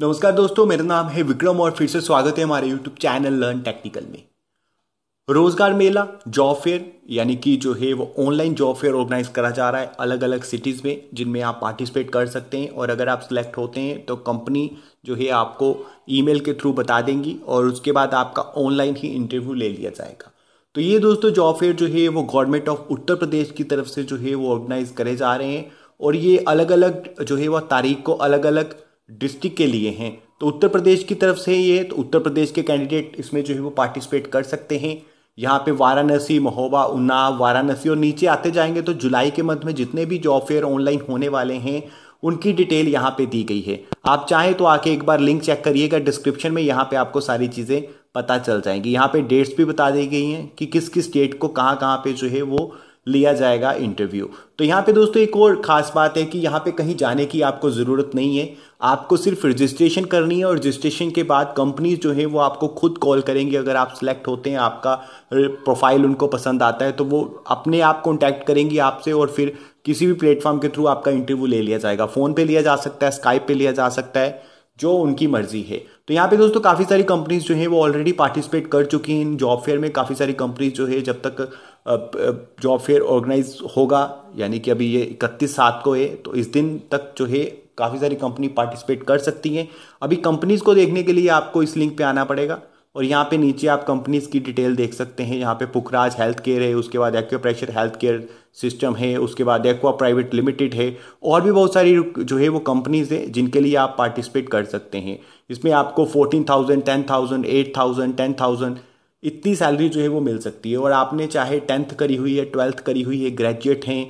नमस्कार दोस्तों मेरा नाम है विक्रम और फिर से स्वागत है हमारे यूट्यूब चैनल लर्न टेक्निकल में रोजगार मेला जॉब फेयर यानी कि जो है वो ऑनलाइन जॉब फेयर ऑर्गेनाइज करा जा रहा है अलग अलग सिटीज़ में जिनमें आप पार्टिसिपेट कर सकते हैं और अगर आप सिलेक्ट होते हैं तो कंपनी जो है आपको ईमेल के थ्रू बता देंगी और उसके बाद आपका ऑनलाइन ही इंटरव्यू ले लिया जाएगा तो ये दोस्तों जॉब फेयर जो है वो गवर्नमेंट ऑफ उत्तर प्रदेश की तरफ से जो है वो ऑर्गेनाइज करे जा रहे हैं और ये अलग अलग जो है वह तारीख को अलग अलग डिस्ट्रिक्ट के लिए हैं तो उत्तर प्रदेश की तरफ से ये तो उत्तर प्रदेश के कैंडिडेट इसमें जो है वो पार्टिसिपेट कर सकते हैं यहाँ पे वाराणसी महोबा उन्नाव वाराणसी और नीचे आते जाएंगे तो जुलाई के मंथ में जितने भी जॉब फेयर ऑनलाइन होने वाले हैं उनकी डिटेल यहाँ पे दी गई है आप चाहें तो आके एक बार लिंक चेक करिएगा डिस्क्रिप्शन में यहाँ पे आपको सारी चीज़ें पता चल जाएंगी यहाँ पे डेट्स भी बता दी गई हैं कि किस किस डेट को कहाँ कहाँ पे जो है वो लिया जाएगा इंटरव्यू तो यहाँ पे दोस्तों एक और ख़ास बात है कि यहाँ पे कहीं जाने की आपको ज़रूरत नहीं है आपको सिर्फ रजिस्ट्रेशन करनी है और रजिस्ट्रेशन के बाद कंपनीज जो है वो आपको खुद कॉल करेंगी अगर आप सिलेक्ट होते हैं आपका प्रोफाइल उनको पसंद आता है तो वो अपने आप कॉन्टैक्ट करेंगी आपसे और फिर किसी भी प्लेटफॉर्म के थ्रू आपका इंटरव्यू ले लिया जाएगा फ़ोन पर लिया जा सकता है स्काइप पर लिया जा सकता है जो उनकी मर्जी है तो यहाँ पे दोस्तों काफ़ी सारी कंपनीज जो है वो ऑलरेडी पार्टिसिपेट कर चुकी हैं इन जॉब फेयर में काफ़ी सारी कंपनीज जो है जब तक जॉब फेयर ऑर्गेनाइज होगा यानी कि अभी ये इकतीस सात को है तो इस दिन तक जो है काफ़ी सारी कंपनी पार्टिसिपेट कर सकती हैं अभी कंपनीज़ को देखने के लिए आपको इस लिंक पे आना पड़ेगा और यहाँ पे नीचे आप कंपनीज़ की डिटेल देख सकते हैं यहाँ पे पुखराज हेल्थ केयर है उसके बाद aqua pressure health care system है उसके बाद एक्वा प्राइवेट लिमिटेड है और भी बहुत सारी जो है वो कंपनीज़ है जिनके लिए आप पार्टिसिपेट कर सकते हैं इसमें आपको fourteen thousand ten thousand eight thousand ten thousand इतनी सैलरी जो है वो मिल सकती है और आपने चाहे टेंथ करी हुई है ट्वेल्थ करी हुई है ग्रेजुएट हैं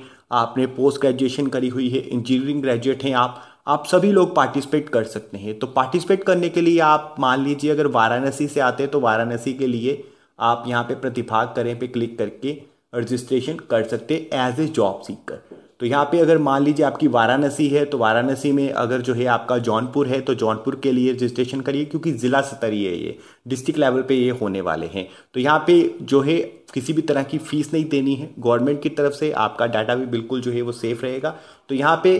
आपने पोस्ट ग्रेजुएशन करी हुई है इंजीनियरिंग ग्रेजुएट हैं आप आप सभी लोग पार्टिसिपेट कर सकते हैं तो पार्टिसिपेट करने के लिए आप मान लीजिए अगर वाराणसी से आते हैं तो वाराणसी के लिए आप यहाँ पे प्रतिभाग करें पे क्लिक करके रजिस्ट्रेशन कर सकते हैं एज ए जॉब सीकर तो यहाँ पे अगर मान लीजिए आपकी वाराणसी है तो वाराणसी में अगर जो है आपका जौनपुर है तो जौनपुर के लिए रजिस्ट्रेशन करिए क्योंकि ज़िला स्तरीय है ये डिस्ट्रिक्ट लेवल पे ये होने वाले हैं तो यहाँ पे जो है किसी भी तरह की फ़ीस नहीं देनी है गवर्नमेंट की तरफ से आपका डाटा भी बिल्कुल जो है वो सेफ़ रहेगा तो यहाँ पर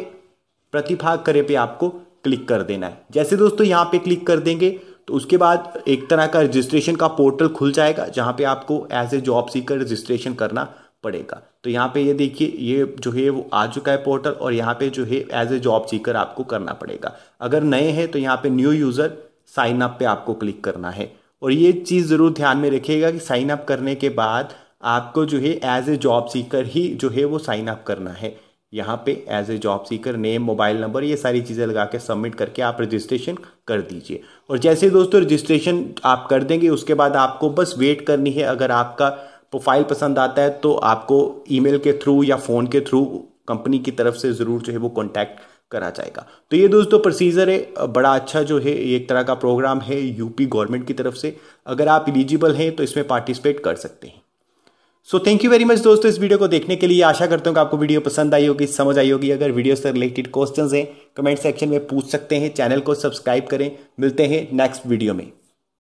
प्रतिभाग करे पे आपको क्लिक कर देना है जैसे दोस्तों यहाँ पे क्लिक कर देंगे तो उसके बाद एक तरह का रजिस्ट्रेशन का पोर्टल खुल जाएगा जहाँ पे आपको as a job seeker registration करना पड़ेगा तो यहाँ पे ये देखिए ये जो है वो आ चुका है पोर्टल और यहाँ पे जो है एज ए जॉब सीकर आपको करना पड़ेगा अगर नए हैं तो यहाँ पे न्यू यूज़र साइन अप पे आपको क्लिक करना है और ये चीज़ ज़रूर ध्यान में रखिएगा कि साइन अप करने के बाद आपको जो है एज ए जॉब सीकर ही जो है वो साइन अप करना है यहाँ पे as a job seeker name mobile number ये सारी चीज़ें लगा के सबमिट करके आप रजिस्ट्रेशन कर दीजिए और जैसे दोस्तों रजिस्ट्रेशन आप कर देंगे उसके बाद आपको बस वेट करनी है अगर आपका प्रोफाइल पसंद आता है तो आपको ईमेल के थ्रू या फ़ोन के थ्रू कंपनी की तरफ से ज़रूर जो है वो कॉन्टैक्ट करा जाएगा तो ये दोस्तों प्रोसीजर है बड़ा अच्छा जो है एक तरह का प्रोग्राम है यूपी गवर्नमेंट की तरफ से अगर आप एलिजिबल हैं तो इसमें पार्टिसिपेट कर सकते हैं so thank you very much दोस्तों इस वीडियो को देखने के लिए आशा करता हूँ कि आपको वीडियो पसंद आई होगी समझ आई होगी अगर वीडियो से रिलेटेड क्वेश्चन हैं कमेंट सेक्शन में पूछ सकते हैं चैनल को सब्सक्राइब करें मिलते हैं नेक्स्ट वीडियो में